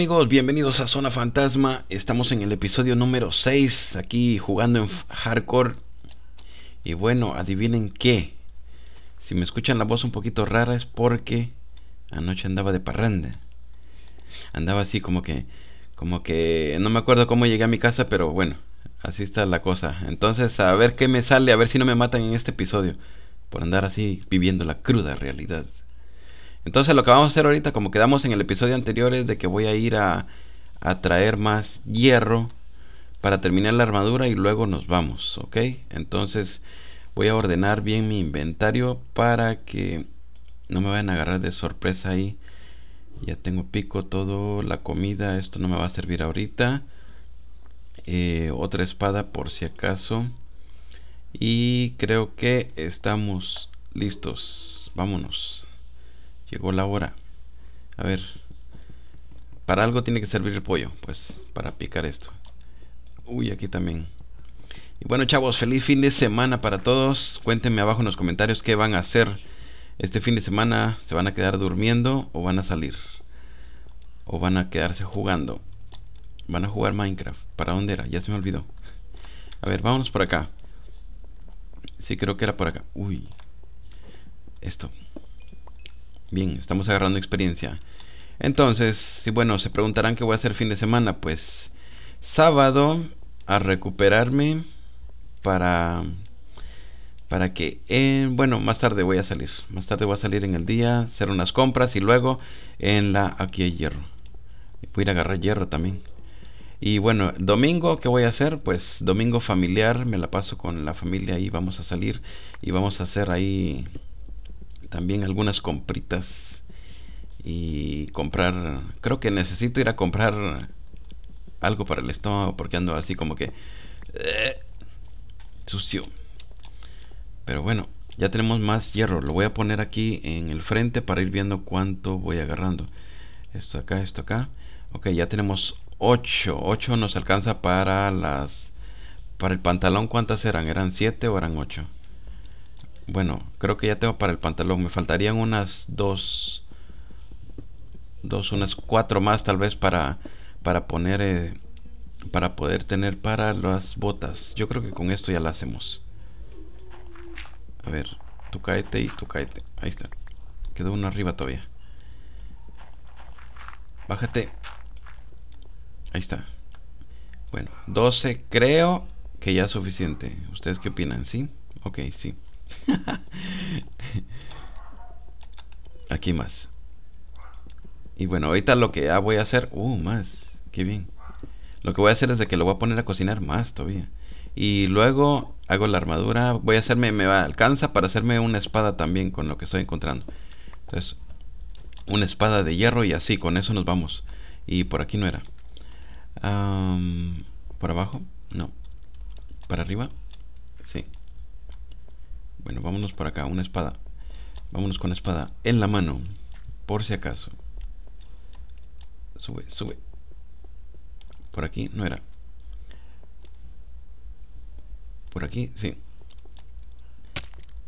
amigos? Bienvenidos a Zona Fantasma. Estamos en el episodio número 6, aquí jugando en hardcore. Y bueno, adivinen qué. Si me escuchan la voz un poquito rara es porque anoche andaba de parranda. Andaba así como que como que no me acuerdo cómo llegué a mi casa, pero bueno, así está la cosa. Entonces, a ver qué me sale, a ver si no me matan en este episodio por andar así viviendo la cruda realidad. Entonces lo que vamos a hacer ahorita, como quedamos en el episodio anterior, es de que voy a ir a, traer más hierro para terminar la armadura y luego nos vamos, ¿ok? Entonces voy a ordenar bien mi inventario para que no me vayan a agarrar de sorpresa ahí. Ya tengo pico, todo, la comida, esto no me va a servir ahorita. Eh, otra espada por si acaso. Y creo que estamos listos. Vámonos. Llegó la hora. A ver. Para algo tiene que servir el pollo, pues, para picar esto. Uy, aquí también. Y bueno, chavos, feliz fin de semana para todos. Cuéntenme abajo en los comentarios qué van a hacer este fin de semana. ¿Se van a quedar durmiendo o van a salir? ¿O van a quedarse jugando? Van a jugar Minecraft. ¿Para dónde era? Ya se me olvidó. A ver, vámonos por acá. Sí, creo que era por acá. Uy. Esto. Bien, estamos agarrando experiencia. Entonces, si bueno, se preguntarán qué voy a hacer fin de semana, pues sábado a recuperarme para para que eh, bueno más tarde voy a salir más tarde voy a salir en el día hacer unas compras y luego en la aquí hay hierro voy a ir a agarrar hierro también y bueno domingo qué voy a hacer pues domingo familiar me la paso con la familia y vamos a salir y vamos a hacer ahí también algunas compritas y comprar, creo que necesito ir a comprar algo para el estómago porque ando así como que eh, sucio. Pero bueno, ya tenemos más hierro. Lo voy a poner aquí en el frente para ir viendo cuánto voy agarrando. Esto acá, esto acá. Ok, ya tenemos 8. 8 nos alcanza para las... Para el pantalón, ¿cuántas eran? ¿Eran 7 o eran 8? Bueno, creo que ya tengo para el pantalón. Me faltarían unas dos, dos, unas cuatro más tal vez para, para poner, eh, para poder tener para las botas. Yo creo que con esto ya la hacemos. A ver, tu caete y tu caete. Ahí está. Quedó uno arriba todavía. Bájate. Ahí está. Bueno, 12 creo que ya es suficiente. ¿Ustedes qué opinan? ¿Sí? Ok, sí. Aquí más. Y bueno, ahorita lo que voy a hacer... Uh, más. Qué bien. Lo que voy a hacer es de que lo voy a poner a cocinar más todavía. Y luego hago la armadura. Voy a hacerme... Me va, alcanza para hacerme una espada también con lo que estoy encontrando. Entonces, una espada de hierro y así. Con eso nos vamos. Y por aquí no era. por abajo. No. Para arriba. Bueno, vámonos por acá, una espada. Vámonos con la espada en la mano, por si acaso. Sube, sube. Por aquí no era. Por aquí, sí.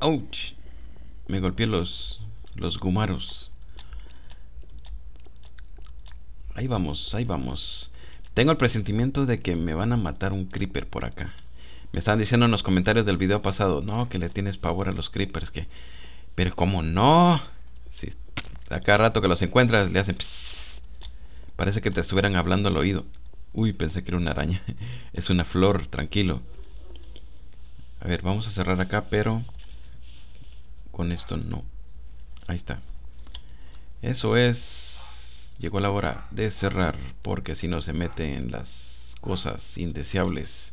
Ouch Me golpeé los, los gumaros. Ahí vamos, ahí vamos. Tengo el presentimiento de que me van a matar un creeper por acá. Me estaban diciendo en los comentarios del video pasado, no, que le tienes pavor a los creepers, que... Pero como no? Si a cada rato que los encuentras le hacen... Parece que te estuvieran hablando al oído. Uy, pensé que era una araña. es una flor, tranquilo. A ver, vamos a cerrar acá, pero... Con esto no. Ahí está. Eso es... Llegó la hora de cerrar, porque si no se meten las cosas indeseables.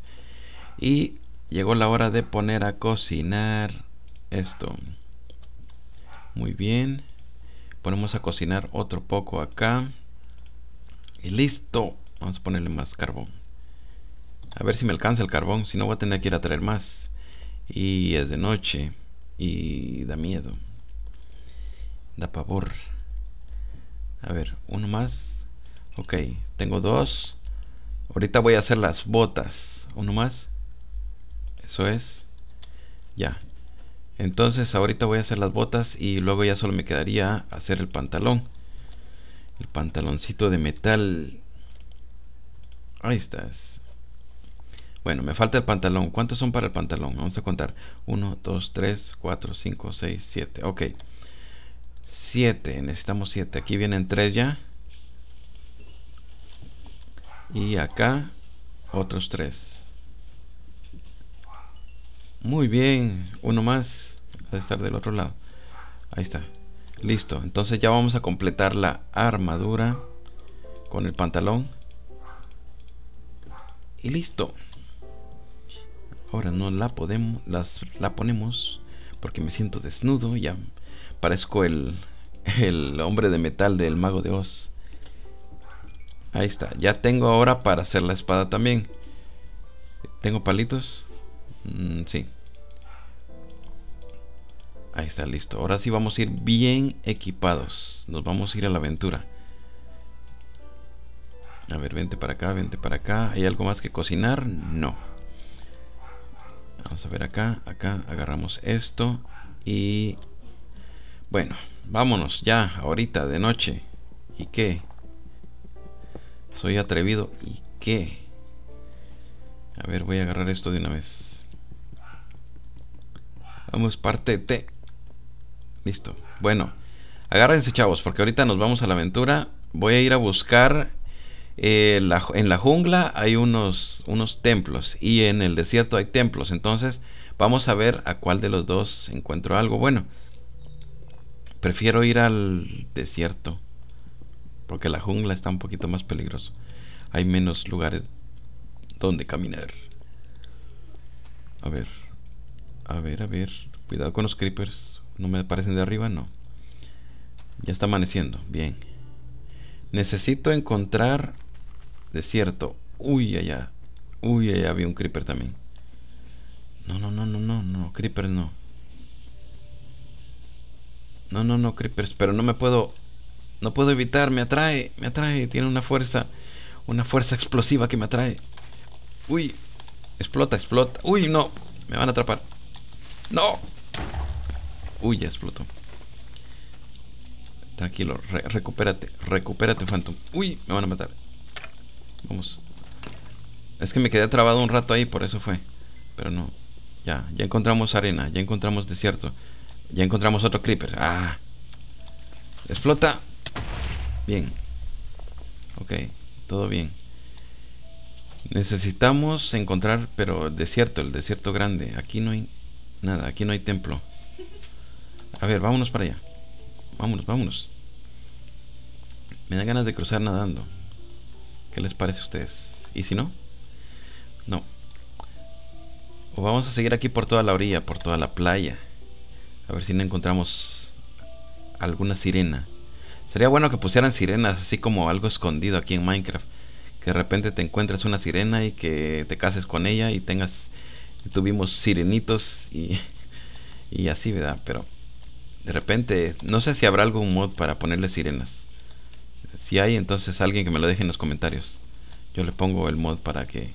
Y llegó la hora de poner a cocinar esto. Muy bien. Ponemos a cocinar otro poco acá. Y listo. Vamos a ponerle más carbón. A ver si me alcanza el carbón. Si no voy a tener que ir a traer más. Y es de noche. Y da miedo. Da pavor. A ver, uno más. Ok, tengo dos. Ahorita voy a hacer las botas. Uno más. Eso es. Ya. Entonces ahorita voy a hacer las botas y luego ya solo me quedaría hacer el pantalón. El pantaloncito de metal. Ahí estás. Bueno, me falta el pantalón. ¿Cuántos son para el pantalón? Vamos a contar. 1, 2, 3, 4, 5, 6, 7. Ok. 7. Necesitamos 7. Aquí vienen 3 ya. Y acá otros 3. Muy bien, uno más. Ha de estar del otro lado. Ahí está. Listo. Entonces ya vamos a completar la armadura con el pantalón. Y listo. Ahora no la podemos, la ponemos porque me siento desnudo. Ya parezco el, el hombre de metal del mago de Oz. Ahí está. Ya tengo ahora para hacer la espada también. Tengo palitos. Mm, sí. Ahí está, listo. Ahora sí vamos a ir bien equipados. Nos vamos a ir a la aventura. A ver, vente para acá, vente para acá. ¿Hay algo más que cocinar? No. Vamos a ver acá, acá. Agarramos esto. Y... Bueno, vámonos ya, ahorita, de noche. ¿Y qué? Soy atrevido. ¿Y qué? A ver, voy a agarrar esto de una vez. Vamos, parte T. Listo. Bueno, agárrense chavos, porque ahorita nos vamos a la aventura. Voy a ir a buscar eh, en la jungla hay unos, unos templos y en el desierto hay templos. Entonces vamos a ver a cuál de los dos encuentro algo bueno. Prefiero ir al desierto porque la jungla está un poquito más peligroso. Hay menos lugares donde caminar. A ver. A ver, a ver. Cuidado con los creepers. No me aparecen de arriba, no. Ya está amaneciendo. Bien. Necesito encontrar desierto. Uy, allá. Uy, allá había un creeper también. No, no, no, no, no, no. Creepers no. No, no, no, creepers. Pero no me puedo... No puedo evitar. Me atrae. Me atrae. Tiene una fuerza. Una fuerza explosiva que me atrae. Uy. Explota, explota. Uy, no. Me van a atrapar. ¡No! Uy, ya explotó. Tranquilo, recupérate, recupérate, Phantom. Uy, me van a matar. Vamos. Es que me quedé trabado un rato ahí, por eso fue. Pero no. Ya, ya encontramos arena, ya encontramos desierto. Ya encontramos otro creeper. ¡Ah! Explota. Bien. Ok, todo bien. Necesitamos encontrar, pero desierto, el desierto grande. Aquí no hay... Nada, aquí no hay templo. A ver, vámonos para allá. Vámonos, vámonos. Me dan ganas de cruzar nadando. ¿Qué les parece a ustedes? ¿Y si no? No. O vamos a seguir aquí por toda la orilla, por toda la playa. A ver si no encontramos alguna sirena. Sería bueno que pusieran sirenas, así como algo escondido aquí en Minecraft. Que de repente te encuentres una sirena y que te cases con ella y tengas tuvimos sirenitos y, y así, ¿verdad? Pero de repente, no sé si habrá algún mod para ponerle sirenas. Si hay, entonces alguien que me lo deje en los comentarios. Yo le pongo el mod para que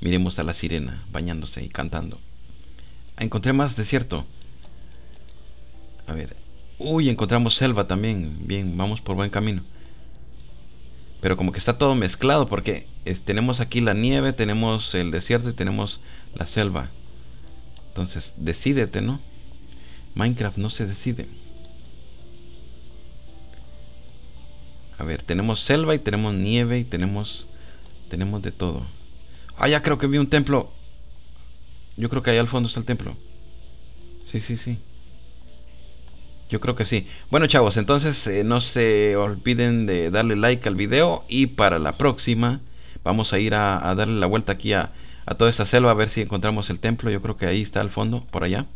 miremos a la sirena bañándose y cantando. Ah, encontré más desierto. A ver. Uy, encontramos selva también. Bien, vamos por buen camino. Pero como que está todo mezclado porque tenemos aquí la nieve, tenemos el desierto y tenemos la selva. Entonces, decídete, ¿no? Minecraft no se decide. A ver, tenemos selva y tenemos nieve y tenemos tenemos de todo. Ah, ya creo que vi un templo. Yo creo que ahí al fondo está el templo. Sí, sí, sí. Yo creo que sí. Bueno, chavos, entonces eh, no se olviden de darle like al video y para la próxima vamos a ir a darle la vuelta aquí a a toda esta selva a ver si encontramos el templo. Yo creo que ahí está al fondo, por allá.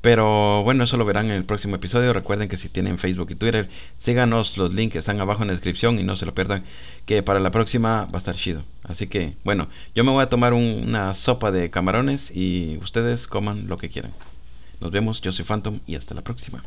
Pero bueno, eso lo verán en el próximo episodio. Recuerden que si tienen Facebook y Twitter, síganos. Los links están abajo en la descripción y no se lo pierdan. Que para la próxima va a estar chido. Así que bueno, yo me voy a tomar una sopa de camarones y ustedes coman lo que quieran. Nos vemos, yo soy Phantom y hasta la próxima.